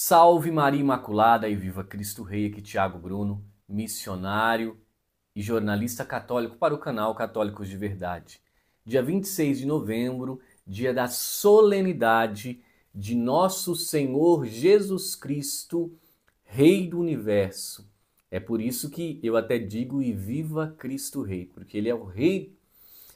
Salve Maria Imaculada e viva Cristo Rei, aqui Tiago Bruno, missionário e jornalista católico para o canal Católicos de Verdade. Dia 26 de novembro, dia da solenidade de nosso Senhor Jesus Cristo, Rei do Universo. É por isso que eu até digo e viva Cristo Rei, porque ele é o Rei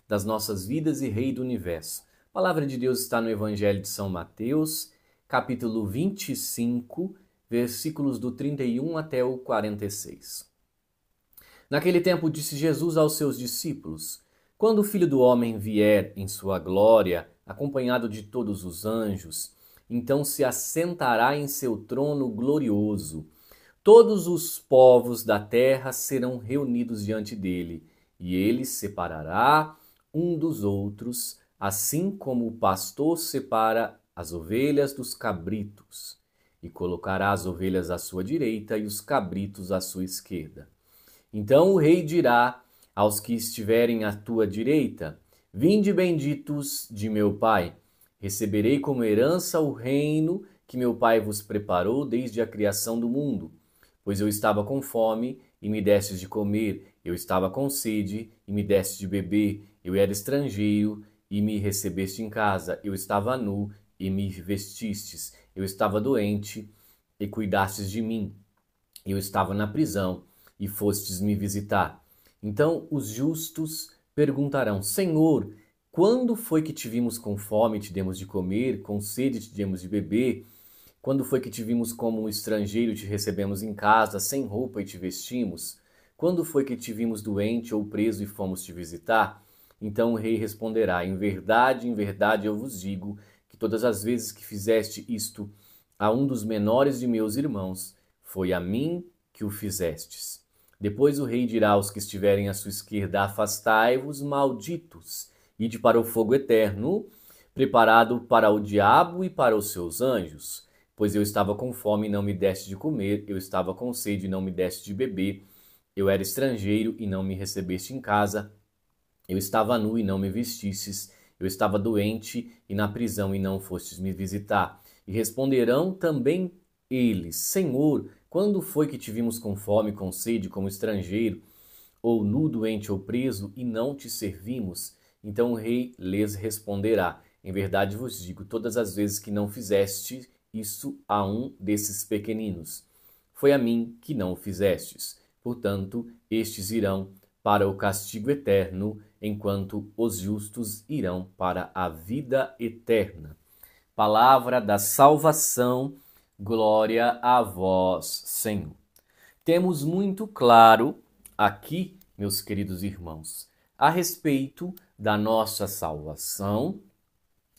das nossas vidas e Rei do Universo. A palavra de Deus está no Evangelho de São Mateus, capítulo 25, versículos do 31 até o 46. Naquele tempo disse Jesus aos seus discípulos: Quando o filho do homem vier em sua glória, acompanhado de todos os anjos, então se assentará em seu trono glorioso. Todos os povos da terra serão reunidos diante dele, e ele separará um dos outros, assim como o pastor separa as ovelhas dos cabritos, e colocará as ovelhas à sua direita e os cabritos à sua esquerda. Então o rei dirá aos que estiverem à tua direita: Vinde benditos de meu pai, receberei como herança o reino que meu pai vos preparou desde a criação do mundo. Pois eu estava com fome e me destes de comer, eu estava com sede e me destes de beber, eu era estrangeiro e me recebeste em casa, eu estava nu e me vestistes. Eu estava doente e cuidastes de mim. Eu estava na prisão e fostes me visitar. Então os justos perguntarão: Senhor, quando foi que te vimos com fome e te demos de comer, com sede e te demos de beber? Quando foi que te vimos como um estrangeiro e te recebemos em casa, sem roupa e te vestimos? Quando foi que te vimos doente ou preso e fomos te visitar? Então o rei responderá: Em verdade, em verdade eu vos digo que todas as vezes que fizeste isto a um dos menores de meus irmãos, foi a mim que o fizestes. Depois o rei dirá aos que estiverem à sua esquerda: Afastai-vos, malditos, ide para o fogo eterno, preparado para o diabo e para os seus anjos. Pois eu estava com fome e não me deste de comer, eu estava com sede e não me deste de beber, eu era estrangeiro e não me recebeste em casa, eu estava nu e não me vestistes eu estava doente e na prisão, e não fostes me visitar. E responderão também eles: Senhor, quando foi que te vimos com fome, com sede, como estrangeiro, ou nu, doente ou preso, e não te servimos? Então o rei lhes responderá: Em verdade vos digo, todas as vezes que não fizeste isso a um desses pequeninos, foi a mim que não o fizestes. Portanto, estes irão para o castigo eterno enquanto os justos irão para a vida eterna. Palavra da salvação, glória a vós, Senhor. Temos muito claro aqui, meus queridos irmãos, a respeito da nossa salvação,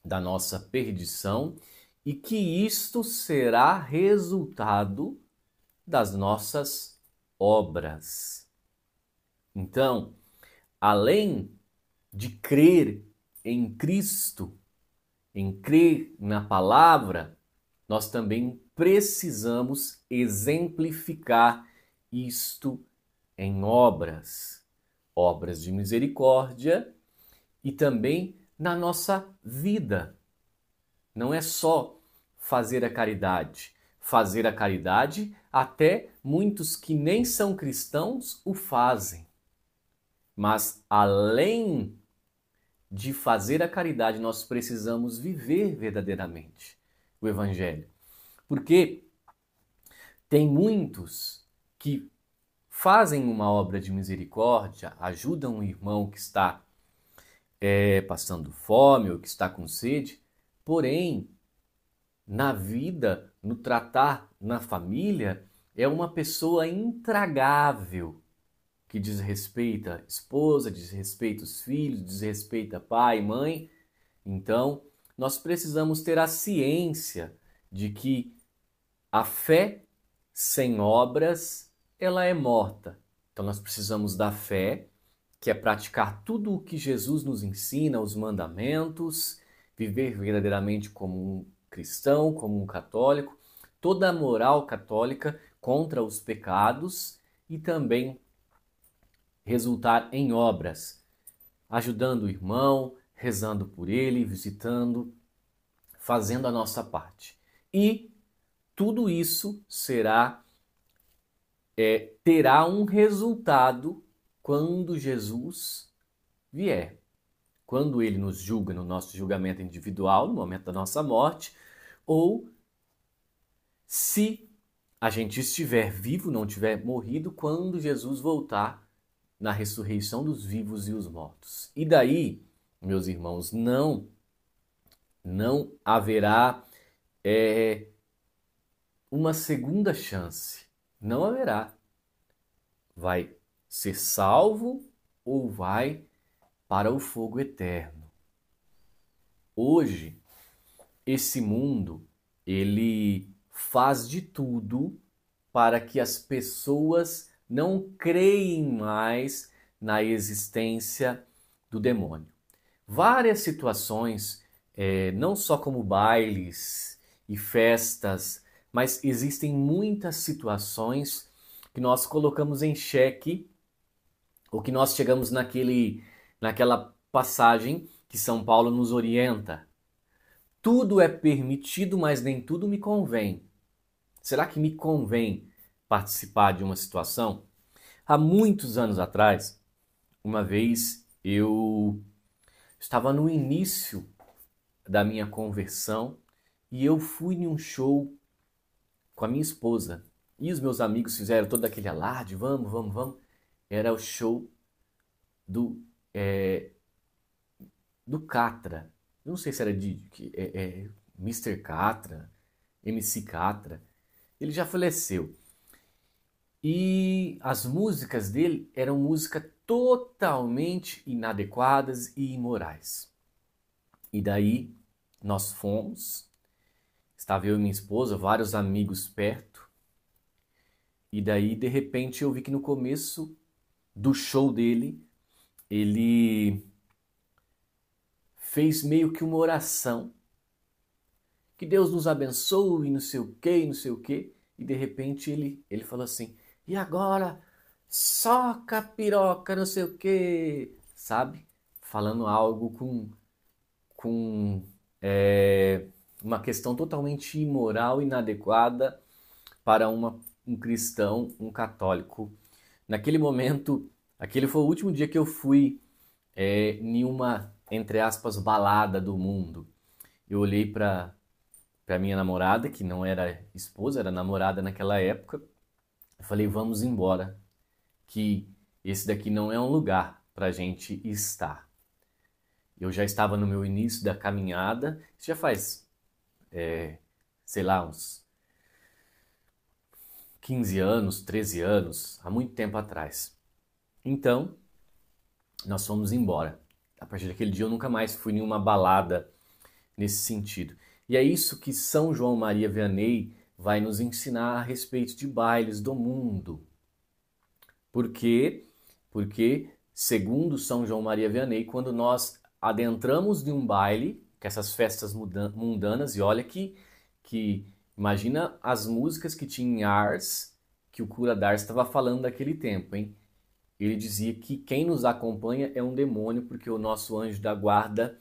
da nossa perdição e que isto será resultado das nossas obras. Então, além de crer em Cristo, em crer na palavra, nós também precisamos exemplificar isto em obras, obras de misericórdia e também na nossa vida. Não é só fazer a caridade. Fazer a caridade, até muitos que nem são cristãos o fazem. Mas além de fazer a caridade, nós precisamos viver verdadeiramente o Evangelho. Porque tem muitos que fazem uma obra de misericórdia, ajudam um irmão que está é, passando fome ou que está com sede, porém, na vida, no tratar na família, é uma pessoa intragável que desrespeita a esposa, desrespeita os filhos, desrespeita pai, mãe. Então, nós precisamos ter a ciência de que a fé sem obras, ela é morta. Então nós precisamos da fé, que é praticar tudo o que Jesus nos ensina, os mandamentos, viver verdadeiramente como um cristão, como um católico, toda a moral católica contra os pecados e também resultar em obras, ajudando o irmão, rezando por ele, visitando, fazendo a nossa parte. E tudo isso será é, terá um resultado quando Jesus vier. Quando ele nos julga no nosso julgamento individual, no momento da nossa morte, ou se a gente estiver vivo, não tiver morrido, quando Jesus voltar na ressurreição dos vivos e os mortos. E daí, meus irmãos, não não haverá é, uma segunda chance. Não haverá. Vai ser salvo ou vai para o fogo eterno. Hoje, esse mundo, ele faz de tudo para que as pessoas não creem mais na existência do demônio. Várias situações, é, não só como bailes e festas, mas existem muitas situações que nós colocamos em xeque ou que nós chegamos naquele, naquela passagem que São Paulo nos orienta. Tudo é permitido, mas nem tudo me convém. Será que me convém participar de uma situação. Há muitos anos atrás, uma vez eu estava no início da minha conversão e eu fui em um show com a minha esposa. E os meus amigos fizeram todo aquele alarde, vamos, vamos, vamos. Era o show do é, do Catra. não sei se era de que é, é Mr. Catra, MC Catra. Ele já faleceu. E as músicas dele eram músicas totalmente inadequadas e imorais. E daí nós fomos, estava eu e minha esposa, vários amigos perto. E daí de repente eu vi que no começo do show dele, ele fez meio que uma oração. Que Deus nos abençoe, não sei o que, não sei o que. E de repente ele, ele falou assim: e agora, soca piroca, não sei o quê, sabe? Falando algo com, com é, uma questão totalmente imoral, inadequada para uma, um cristão, um católico. Naquele momento, aquele foi o último dia que eu fui é, em uma, entre aspas, balada do mundo. Eu olhei para minha namorada, que não era esposa, era namorada naquela época, eu falei, vamos embora, que esse daqui não é um lugar para a gente estar. Eu já estava no meu início da caminhada, já faz, é, sei lá, uns 15 anos, 13 anos, há muito tempo atrás. Então, nós fomos embora. A partir daquele dia eu nunca mais fui nenhuma balada nesse sentido. E é isso que São João Maria Vianney vai nos ensinar a respeito de bailes do mundo. Por quê? Porque, segundo São João Maria Vianney, quando nós adentramos de um baile, que essas festas mundanas, e olha que, que imagina as músicas que tinha em Ars, que o cura d'Ars estava falando naquele tempo, hein? Ele dizia que quem nos acompanha é um demônio, porque o nosso anjo da guarda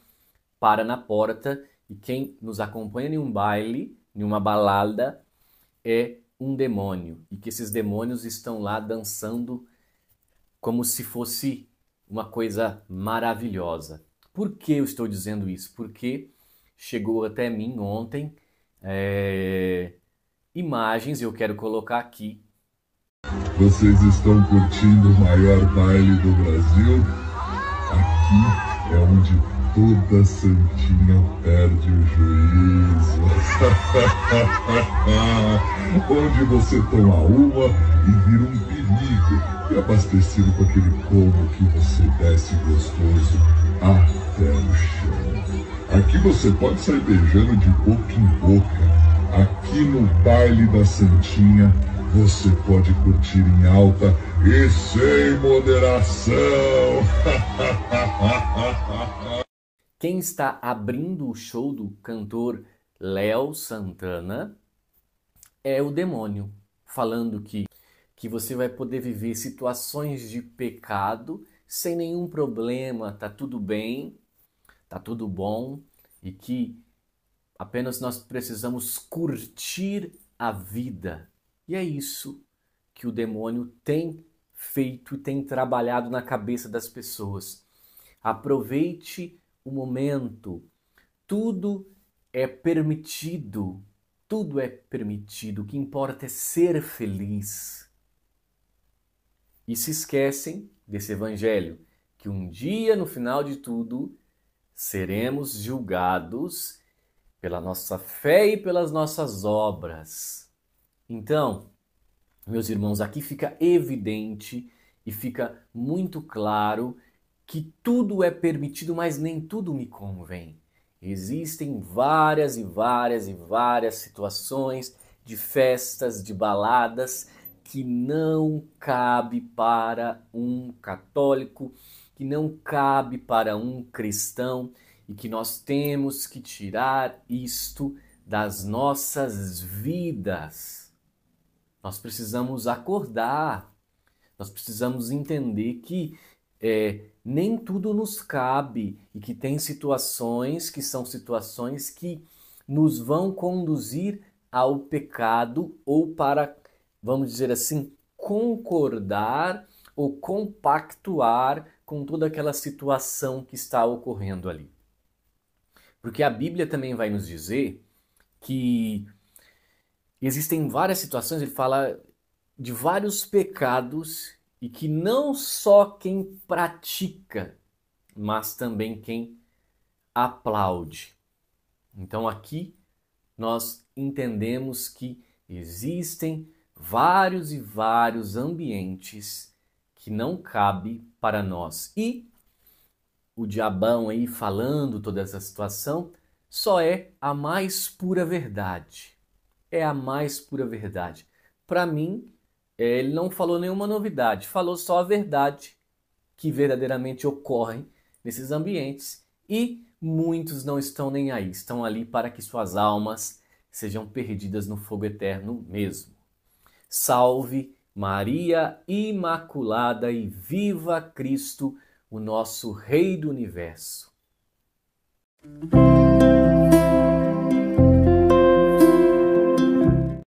para na porta, e quem nos acompanha em um baile em uma balada é um demônio e que esses demônios estão lá dançando como se fosse uma coisa maravilhosa. Por que eu estou dizendo isso? Porque chegou até mim ontem é, imagens, eu quero colocar aqui. Vocês estão curtindo o maior baile do Brasil? Aqui é onde toda santinha perde o juízo. Onde você toma uma e vira um perigo, e abastecido com aquele como que você desce gostoso até o chão. Aqui você pode sair beijando de boca em boca. Aqui no baile da Santinha você pode curtir em alta e sem moderação. Quem está abrindo o show do cantor Léo Santana é o demônio, falando que, que você vai poder viver situações de pecado sem nenhum problema, tá tudo bem, tá tudo bom e que apenas nós precisamos curtir a vida. E é isso que o demônio tem feito e tem trabalhado na cabeça das pessoas. Aproveite o momento. Tudo é permitido. Tudo é permitido. O que importa é ser feliz. E se esquecem desse evangelho que um dia, no final de tudo, seremos julgados pela nossa fé e pelas nossas obras. Então, meus irmãos, aqui fica evidente e fica muito claro que tudo é permitido, mas nem tudo me convém. Existem várias e várias e várias situações de festas, de baladas que não cabe para um católico, que não cabe para um cristão e que nós temos que tirar isto das nossas vidas. Nós precisamos acordar, nós precisamos entender que é, nem tudo nos cabe e que tem situações que são situações que nos vão conduzir ao pecado ou para, vamos dizer assim, concordar ou compactuar com toda aquela situação que está ocorrendo ali. Porque a Bíblia também vai nos dizer que existem várias situações, ele fala de vários pecados e que não só quem pratica, mas também quem aplaude. Então aqui nós entendemos que existem vários e vários ambientes que não cabe para nós. E o diabão aí falando toda essa situação só é a mais pura verdade. É a mais pura verdade. Para mim, é, ele não falou nenhuma novidade, falou só a verdade que verdadeiramente ocorre nesses ambientes e muitos não estão nem aí, estão ali para que suas almas sejam perdidas no fogo eterno mesmo. Salve Maria Imaculada e viva Cristo, o nosso Rei do Universo.